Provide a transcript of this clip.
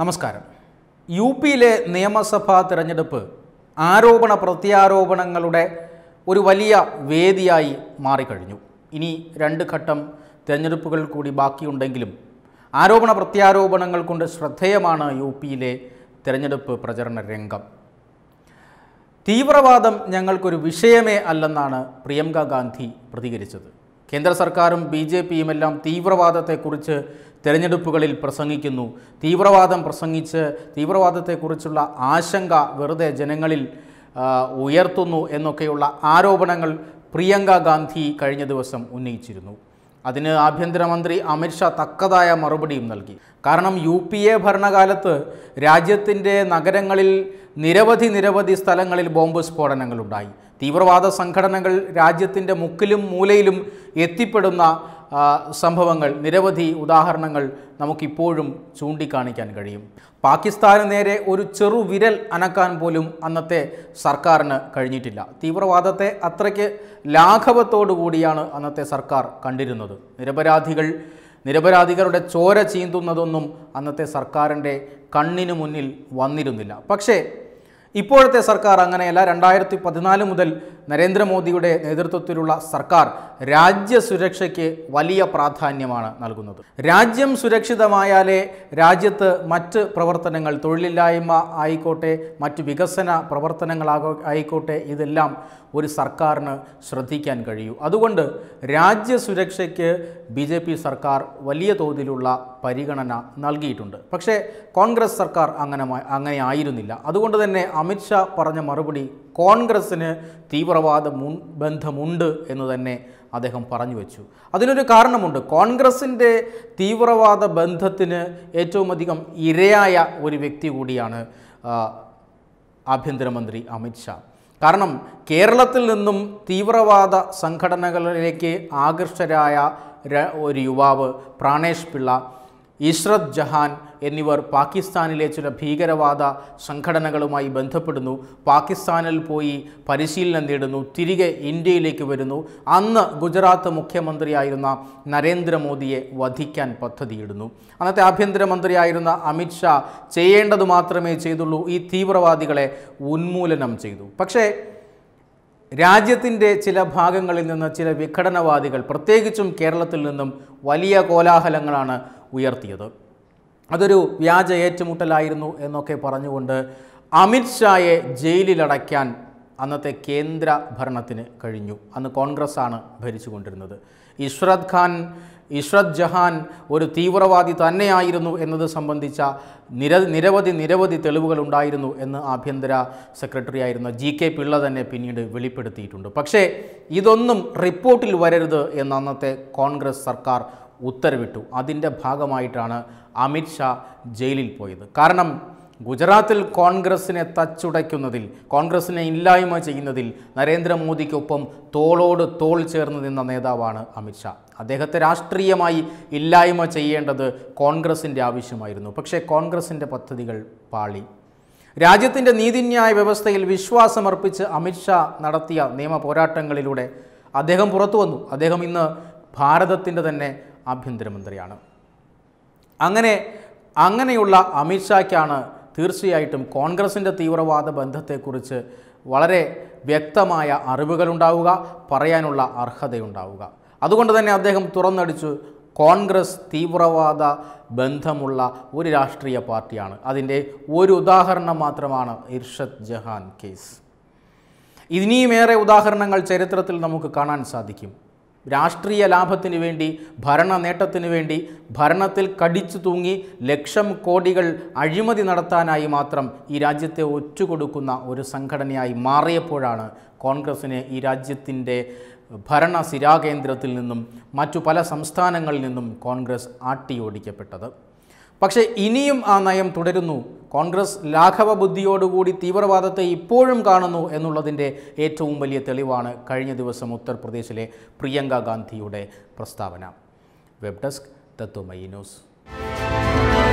നമസ്കാരം യു പിയിലെ നിയമസഭാ തിരഞ്ഞെടുപ്പ് ആരോപണ പ്രത്യാരോപണങ്ങളുടെ ഒരു വലിയ വേദിയായി മാറിക്കഴിഞ്ഞു ഇനി രണ്ട് ഘട്ടം തിരഞ്ഞെടുപ്പുകൾ കൂടി ബാക്കിയുണ്ടെങ്കിലും ആരോപണ പ്രത്യാരോപണങ്ങൾ കൊണ്ട് ശ്രദ്ധേയമാണ് യു പിയിലെ തിരഞ്ഞെടുപ്പ് പ്രചരണ രംഗം തീവ്രവാദം ഞങ്ങൾക്കൊരു വിഷയമേ അല്ലെന്നാണ് പ്രിയങ്ക ഗാന്ധി പ്രതികരിച്ചത് കേന്ദ്ര സർക്കാരും ബി ജെ എല്ലാം തീവ്രവാദത്തെക്കുറിച്ച് തിരഞ്ഞെടുപ്പുകളിൽ പ്രസംഗിക്കുന്നു തീവ്രവാദം പ്രസംഗിച്ച് തീവ്രവാദത്തെക്കുറിച്ചുള്ള ആശങ്ക വെറുതെ ജനങ്ങളിൽ ഉയർത്തുന്നു എന്നൊക്കെയുള്ള ആരോപണങ്ങൾ പ്രിയങ്ക ഗാന്ധി കഴിഞ്ഞ ദിവസം ഉന്നയിച്ചിരുന്നു അതിന് ആഭ്യന്തരമന്ത്രി അമിത്ഷാ തക്കതായ മറുപടിയും നൽകി കാരണം യു പി എ ഭരണകാലത്ത് രാജ്യത്തിൻ്റെ നഗരങ്ങളിൽ നിരവധി നിരവധി സ്ഥലങ്ങളിൽ ബോംബ് സ്ഫോടനങ്ങളുണ്ടായി തീവ്രവാദ സംഘടനകൾ രാജ്യത്തിൻ്റെ മുക്കിലും മൂലയിലും എത്തിപ്പെടുന്ന സംഭവങ്ങൾ നിരവധി ഉദാഹരണങ്ങൾ നമുക്കിപ്പോഴും ചൂണ്ടിക്കാണിക്കാൻ കഴിയും പാകിസ്ഥാന് നേരെ ഒരു ചെറു വിരൽ അനക്കാൻ പോലും അന്നത്തെ സർക്കാരിന് കഴിഞ്ഞിട്ടില്ല തീവ്രവാദത്തെ അത്രയ്ക്ക് ലാഘവത്തോടു കൂടിയാണ് അന്നത്തെ സർക്കാർ കണ്ടിരുന്നത് നിരപരാധികൾ നിരപരാധികളുടെ ചോര ചീന്തുന്നതൊന്നും അന്നത്തെ സർക്കാരിൻ്റെ കണ്ണിനു മുന്നിൽ വന്നിരുന്നില്ല പക്ഷേ ഇപ്പോഴത്തെ സർക്കാർ അങ്ങനെയല്ല രണ്ടായിരത്തി പതിനാല് മുതൽ നരേന്ദ്രമോദിയുടെ നേതൃത്വത്തിലുള്ള സർക്കാർ രാജ്യസുരക്ഷയ്ക്ക് വലിയ പ്രാധാന്യമാണ് നൽകുന്നത് രാജ്യം സുരക്ഷിതമായാലേ രാജ്യത്ത് മറ്റ് പ്രവർത്തനങ്ങൾ തൊഴിലില്ലായ്മ ആയിക്കോട്ടെ മറ്റ് വികസന പ്രവർത്തനങ്ങളാകോ ആയിക്കോട്ടെ ഇതെല്ലാം ഒരു സർക്കാരിന് ശ്രദ്ധിക്കാൻ കഴിയൂ അതുകൊണ്ട് രാജ്യസുരക്ഷയ്ക്ക് ബി ജെ പി സർക്കാർ വലിയ തോതിലുള്ള പരിഗണന നൽകിയിട്ടുണ്ട് പക്ഷേ കോൺഗ്രസ് സർക്കാർ അങ്ങനെ അങ്ങനെ ആയിരുന്നില്ല അതുകൊണ്ട് തന്നെ അമിത്ഷാ പറഞ്ഞ മറുപടി കോൺഗ്രസ്സിന് തീവ്രവാദ മുൻ ബന്ധമുണ്ട് എന്ന് തന്നെ അദ്ദേഹം പറഞ്ഞു വെച്ചു അതിനൊരു കാരണമുണ്ട് കോൺഗ്രസിൻ്റെ തീവ്രവാദ ബന്ധത്തിന് ഏറ്റവും അധികം ഇരയായ ഒരു വ്യക്തി കൂടിയാണ് ആഭ്യന്തരമന്ത്രി അമിത്ഷാ കാരണം കേരളത്തിൽ നിന്നും തീവ്രവാദ സംഘടനകളിലേക്ക് ആകർഷരായ ഒരു യുവാവ് പ്രാണേഷ് പിള്ള ഇഷ്രത് ജഹാൻ എന്നിവർ പാകിസ്ഥാനിലെ ചില ഭീകരവാദ സംഘടനകളുമായി ബന്ധപ്പെടുന്നു പാകിസ്ഥാനിൽ പോയി പരിശീലനം നേടുന്നു തിരികെ ഇന്ത്യയിലേക്ക് വരുന്നു അന്ന് ഗുജറാത്ത് മുഖ്യമന്ത്രിയായിരുന്ന നരേന്ദ്രമോദിയെ വധിക്കാൻ പദ്ധതിയിടുന്നു അന്നത്തെ ആഭ്യന്തരമന്ത്രിയായിരുന്ന അമിത്ഷാ ചെയ്യേണ്ടത് മാത്രമേ ചെയ്തുള്ളൂ ഈ തീവ്രവാദികളെ ഉന്മൂലനം ചെയ്തു പക്ഷേ രാജ്യത്തിൻ്റെ ചില ഭാഗങ്ങളിൽ നിന്ന് ചില വിഘടനവാദികൾ പ്രത്യേകിച്ചും കേരളത്തിൽ നിന്നും വലിയ കോലാഹലങ്ങളാണ് ഉയർത്തിയത് അതൊരു വ്യാജ ഏറ്റുമുട്ടലായിരുന്നു എന്നൊക്കെ പറഞ്ഞുകൊണ്ട് അമിത്ഷായെ ജയിലിലടയ്ക്കാൻ അന്നത്തെ കേന്ദ്ര ഭരണത്തിന് കഴിഞ്ഞു അന്ന് കോൺഗ്രസ്സാണ് ഭരിച്ചുകൊണ്ടിരുന്നത് ഇഷ്രത് ഖാൻ ഇഷ്രത് ജഹാൻ ഒരു തീവ്രവാദി തന്നെയായിരുന്നു എന്നത് സംബന്ധിച്ച നിര നിരവധി നിരവധി തെളിവുകൾ ഉണ്ടായിരുന്നു എന്ന് ആഭ്യന്തര സെക്രട്ടറി ആയിരുന്ന ജി കെ പിള്ള തന്നെ പിന്നീട് വെളിപ്പെടുത്തിയിട്ടുണ്ട് പക്ഷേ ഇതൊന്നും റിപ്പോർട്ടിൽ വരരുത് എന്ന് അന്നത്തെ കോൺഗ്രസ് സർക്കാർ ഉത്തരവിട്ടു അതിൻ്റെ ഭാഗമായിട്ടാണ് അമിത്ഷാ ജയിലിൽ പോയത് കാരണം ഗുജറാത്തിൽ കോൺഗ്രസിനെ തച്ചുടയ്ക്കുന്നതിൽ കോൺഗ്രസിനെ ഇല്ലായ്മ ചെയ്യുന്നതിൽ നരേന്ദ്രമോദിക്കൊപ്പം തോളോട് തോൾ ചേർന്ന് നിന്ന നേതാവാണ് അമിത്ഷാ അദ്ദേഹത്തെ രാഷ്ട്രീയമായി ഇല്ലായ്മ ചെയ്യേണ്ടത് കോൺഗ്രസിൻ്റെ ആവശ്യമായിരുന്നു പക്ഷേ കോൺഗ്രസിൻ്റെ പദ്ധതികൾ പാളി രാജ്യത്തിൻ്റെ നീതിന്യായ വ്യവസ്ഥയിൽ വിശ്വാസമർപ്പിച്ച് അമിത്ഷാ നടത്തിയ നിയമ പോരാട്ടങ്ങളിലൂടെ അദ്ദേഹം പുറത്തു വന്നു അദ്ദേഹം ഇന്ന് ഭാരതത്തിൻ്റെ തന്നെ ആഭ്യന്തരമന്ത്രിയാണ് അങ്ങനെ അങ്ങനെയുള്ള അമിത്ഷായ്ക്കാണ് തീർച്ചയായിട്ടും കോൺഗ്രസിൻ്റെ തീവ്രവാദ ബന്ധത്തെക്കുറിച്ച് വളരെ വ്യക്തമായ അറിവുകളുണ്ടാവുക പറയാനുള്ള അർഹതയുണ്ടാവുക അതുകൊണ്ട് തന്നെ അദ്ദേഹം തുറന്നടിച്ചു കോൺഗ്രസ് തീവ്രവാദ ബന്ധമുള്ള ഒരു രാഷ്ട്രീയ പാർട്ടിയാണ് അതിൻ്റെ ഒരു ഉദാഹരണം മാത്രമാണ് ഇർഷദ് ജഹാൻ കേസ് ഇനിയുമേറെ ഉദാഹരണങ്ങൾ ചരിത്രത്തിൽ നമുക്ക് കാണാൻ സാധിക്കും രാഷ്ട്രീയ ലാഭത്തിന് വേണ്ടി ഭരണ നേട്ടത്തിന് വേണ്ടി ഭരണത്തിൽ കടിച്ചു തൂങ്ങി ലക്ഷം കോടികൾ അഴിമതി നടത്താനായി മാത്രം ഈ രാജ്യത്തെ ഒറ്റുകൊടുക്കുന്ന ഒരു സംഘടനയായി മാറിയപ്പോഴാണ് കോൺഗ്രസിനെ ഈ രാജ്യത്തിൻ്റെ ഭരണ സിരാകേന്ദ്രത്തിൽ നിന്നും മറ്റു പല സംസ്ഥാനങ്ങളിൽ നിന്നും കോൺഗ്രസ് ആട്ടിയോടിക്കപ്പെട്ടത് പക്ഷേ ഇനിയും ആ നയം തുടരുന്നു കോൺഗ്രസ് ലാഘവ ബുദ്ധിയോടുകൂടി തീവ്രവാദത്തെ ഇപ്പോഴും കാണുന്നു എന്നുള്ളതിൻ്റെ ഏറ്റവും വലിയ തെളിവാണ് കഴിഞ്ഞ ദിവസം ഉത്തർപ്രദേശിലെ പ്രിയങ്ക ഗാന്ധിയുടെ പ്രസ്താവന വെബ് ഡെസ്ക് തത്വമൈ ന്യൂസ്